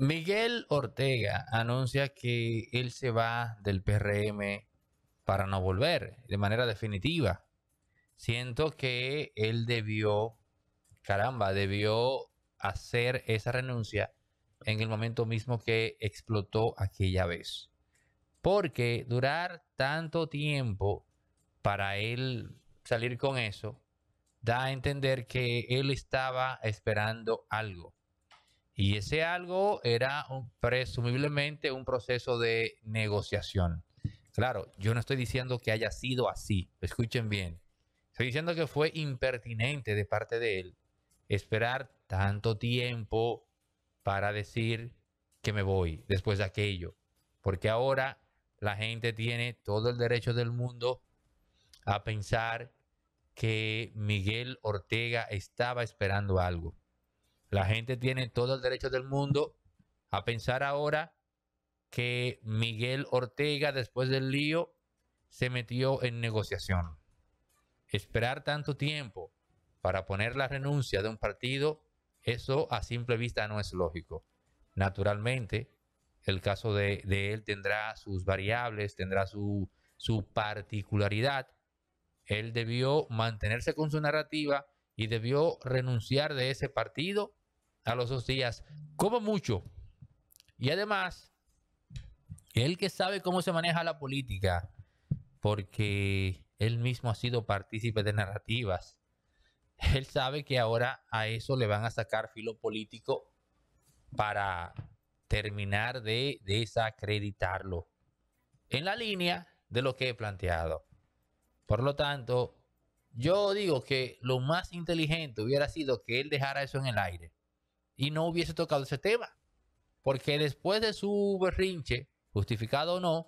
Miguel Ortega anuncia que él se va del PRM para no volver de manera definitiva. Siento que él debió, caramba, debió hacer esa renuncia en el momento mismo que explotó aquella vez. Porque durar tanto tiempo para él salir con eso da a entender que él estaba esperando algo. Y ese algo era presumiblemente un proceso de negociación. Claro, yo no estoy diciendo que haya sido así, escuchen bien. Estoy diciendo que fue impertinente de parte de él esperar tanto tiempo para decir que me voy después de aquello. Porque ahora la gente tiene todo el derecho del mundo a pensar que Miguel Ortega estaba esperando algo. La gente tiene todo el derecho del mundo a pensar ahora que Miguel Ortega, después del lío, se metió en negociación. Esperar tanto tiempo para poner la renuncia de un partido, eso a simple vista no es lógico. Naturalmente, el caso de, él tendrá sus variables, tendrá su, su particularidad. Él debió mantenerse con su narrativa y debió renunciar de ese partido a los dos días, como mucho. Y además, él que sabe cómo se maneja la política, porque él mismo ha sido partícipe de narrativas, él sabe que ahora a eso le van a sacar filo político para terminar de desacreditarlo en la línea de lo que he planteado. Por lo tanto, yo digo que lo más inteligente hubiera sido que él dejara eso en el aire y no hubiese tocado ese tema. Porque después de su berrinche, justificado o no,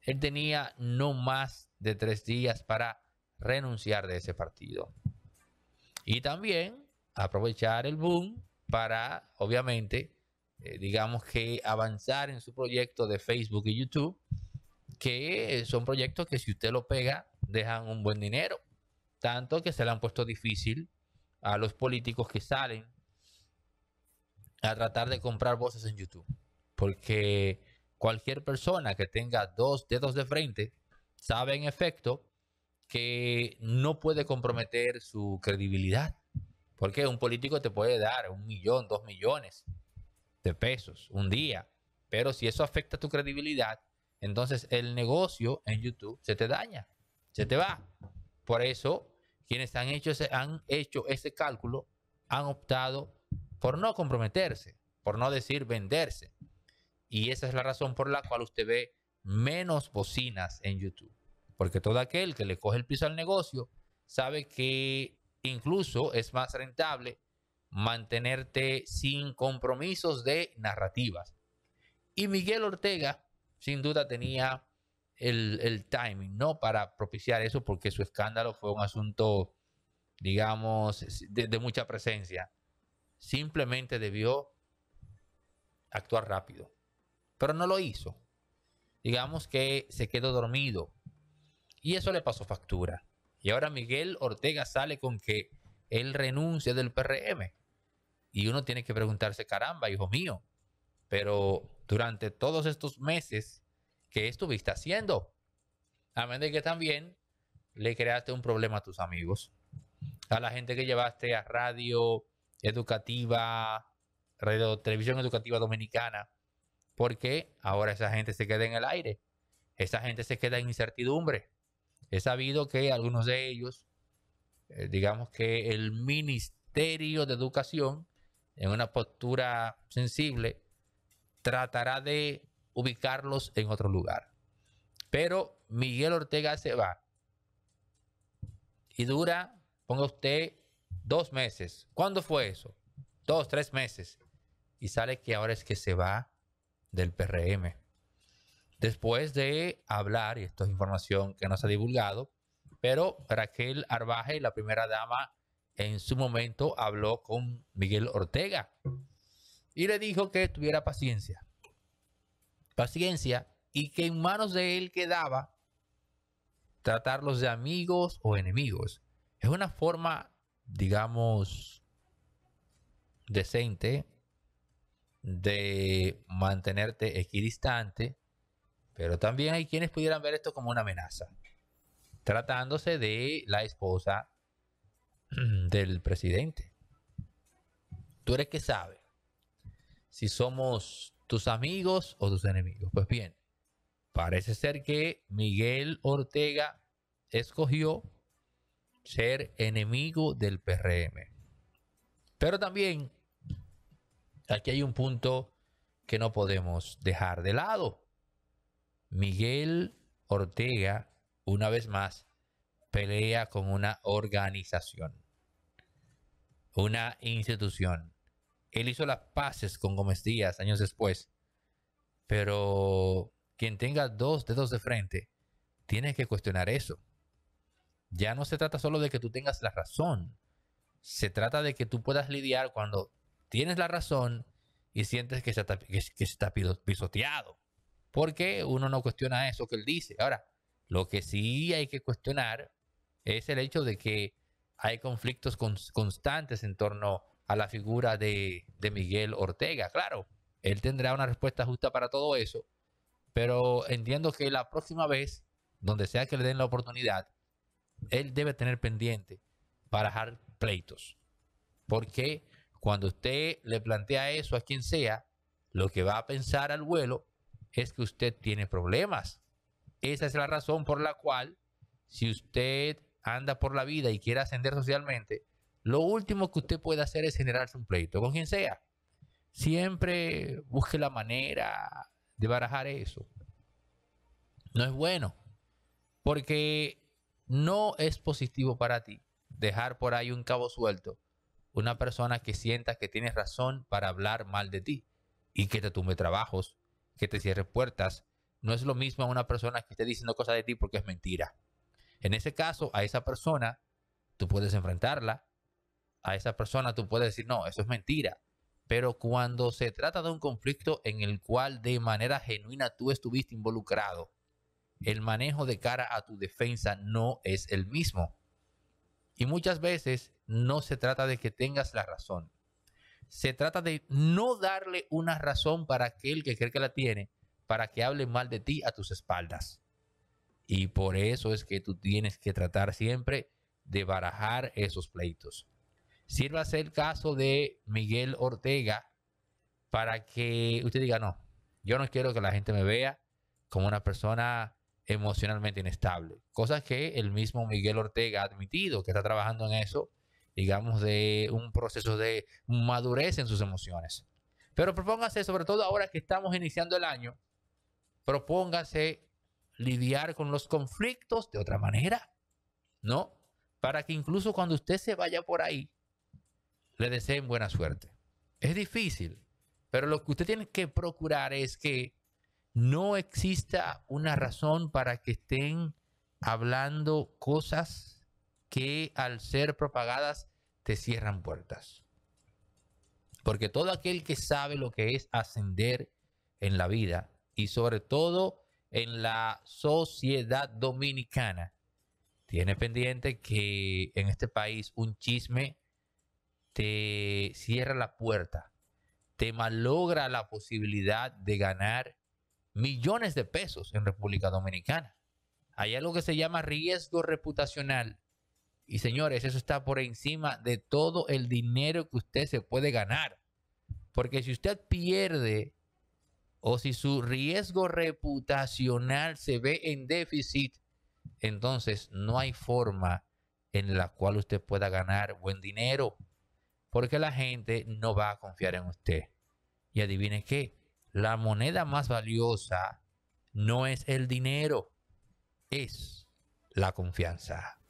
él tenía no más de tres días para renunciar de ese partido. Y también aprovechar el boom para, obviamente, eh, digamos que avanzar en su proyecto de Facebook y YouTube, que son proyectos que si usted lo pega, dejan un buen dinero. Tanto que se le han puesto difícil a los políticos que salen a tratar de comprar voces en YouTube. Porque cualquier persona que tenga dos dedos de frente sabe en efecto que no puede comprometer su credibilidad. Porque un político te puede dar un millón, dos millones de pesos un día. Pero si eso afecta tu credibilidad, entonces el negocio en YouTube se te daña, se te va. Por eso, quienes han hecho ese, han hecho ese cálculo han optado por no comprometerse, por no decir venderse. Y esa es la razón por la cual usted ve menos bocinas en YouTube. Porque todo aquel que le coge el piso al negocio sabe que incluso es más rentable mantenerte sin compromisos de narrativas. Y Miguel Ortega, sin duda, tenía el, timing, ¿no? Para propiciar eso, porque su escándalo fue un asunto, digamos, de mucha presencia Simplemente debió actuar rápido. Pero no lo hizo. Digamos que se quedó dormido. Y eso le pasó factura. Y ahora Miguel Ortega sale con que él renuncia del PRM. Y uno tiene que preguntarse, caramba, hijo mío, pero durante todos estos meses, ¿qué estuviste haciendo? A menos de que también le creaste un problema a tus amigos, a la gente que llevaste a radio, educativa, radio, televisión educativa dominicana, porque ahora esa gente se queda en el aire, esa gente se queda en incertidumbre. He sabido que algunos de ellos, eh, digamos que el Ministerio de Educación, en una postura sensible, tratará de ubicarlos en otro lugar. Pero Miguel Ortega se va y dura, ponga usted dos meses. ¿Cuándo fue eso? Dos, tres meses. Y sale que ahora es que se va del PRM. Después de hablar, y esto es información que no se ha divulgado, pero Raquel Arbaje, la primera dama, en su momento habló con Miguel Ortega y le dijo que tuviera paciencia. Paciencia y que en manos de él quedaba tratarlos de amigos o enemigos. Es una forma digamos, decente de mantenerte equidistante, pero también hay quienes pudieran ver esto como una amenaza, tratándose de la esposa del presidente. Tú eres que sabe si somos tus amigos o tus enemigos. Pues bien, parece ser que Miguel Ortega escogió ser enemigo del PRM. Pero también aquí hay un punto que no podemos dejar de lado. Miguel Ortega, una vez más, pelea con una organización, una institución. Él hizo las paces con Gómez Díaz años después, pero quien tenga dos dedos de frente tiene que cuestionar eso ya no se trata solo de que tú tengas la razón, se trata de que tú puedas lidiar cuando tienes la razón y sientes que se está, que, está pisoteado. Porque uno no cuestiona eso que él dice. Ahora, lo que sí hay que cuestionar es el hecho de que hay conflictos constantes en torno a la figura de Miguel Ortega. Claro, él tendrá una respuesta justa para todo eso, pero entiendo que la próxima vez, donde sea que le den la oportunidad, él debe tener pendiente para pleitos. Porque cuando usted le plantea eso a quien sea, lo que va a pensar al vuelo es que usted tiene problemas. Esa es la razón por la cual, si usted anda por la vida y quiere ascender socialmente, lo último que usted puede hacer es generarse un pleito con quien sea. Siempre busque la manera de barajar eso. No es bueno, porque no es positivo para ti dejar por ahí un cabo suelto, una persona que sienta que tienes razón para hablar mal de ti y que te tumbe trabajos, que te cierre puertas. No es lo mismo a una persona que esté diciendo cosas de ti porque es mentira. En ese caso, a esa persona tú puedes enfrentarla, a esa persona tú puedes decir, no, eso es mentira. Pero cuando se trata de un conflicto en el cual de manera genuina tú estuviste involucrado, el manejo de cara a tu defensa no es el mismo. Y muchas veces no se trata de que tengas la razón. Se trata de no darle una razón para aquel que cree que la tiene, para que hable mal de ti a tus espaldas. Y por eso es que tú tienes que tratar siempre de barajar esos pleitos. Sirva el caso de Miguel Ortega para que usted diga, no, yo no quiero que la gente me vea como una persona emocionalmente inestable. Cosas que el mismo Miguel Ortega ha admitido, que está trabajando en eso, digamos, de un proceso de madurez en sus emociones. Pero propóngase, sobre todo ahora que estamos iniciando el año, propóngase lidiar con los conflictos de otra manera, ¿no? Para que incluso cuando usted se vaya por ahí, le deseen buena suerte. Es difícil, pero lo que usted tiene que procurar es que no exista una razón para que estén hablando cosas que al ser propagadas te cierran puertas. Porque todo aquel que sabe lo que es ascender en la vida y sobre todo en la sociedad dominicana, tiene pendiente que en este país un chisme te cierra la puerta, te malogra la posibilidad de ganar millones de pesos en República Dominicana. Hay algo que se llama riesgo reputacional. Y señores, eso está por encima de todo el dinero que usted se puede ganar. Porque si usted pierde o si su riesgo reputacional se ve en déficit, entonces no hay forma en la cual usted pueda ganar buen dinero. Porque la gente no va a confiar en usted. Y adivinen qué, la moneda más valiosa no es el dinero, es la confianza.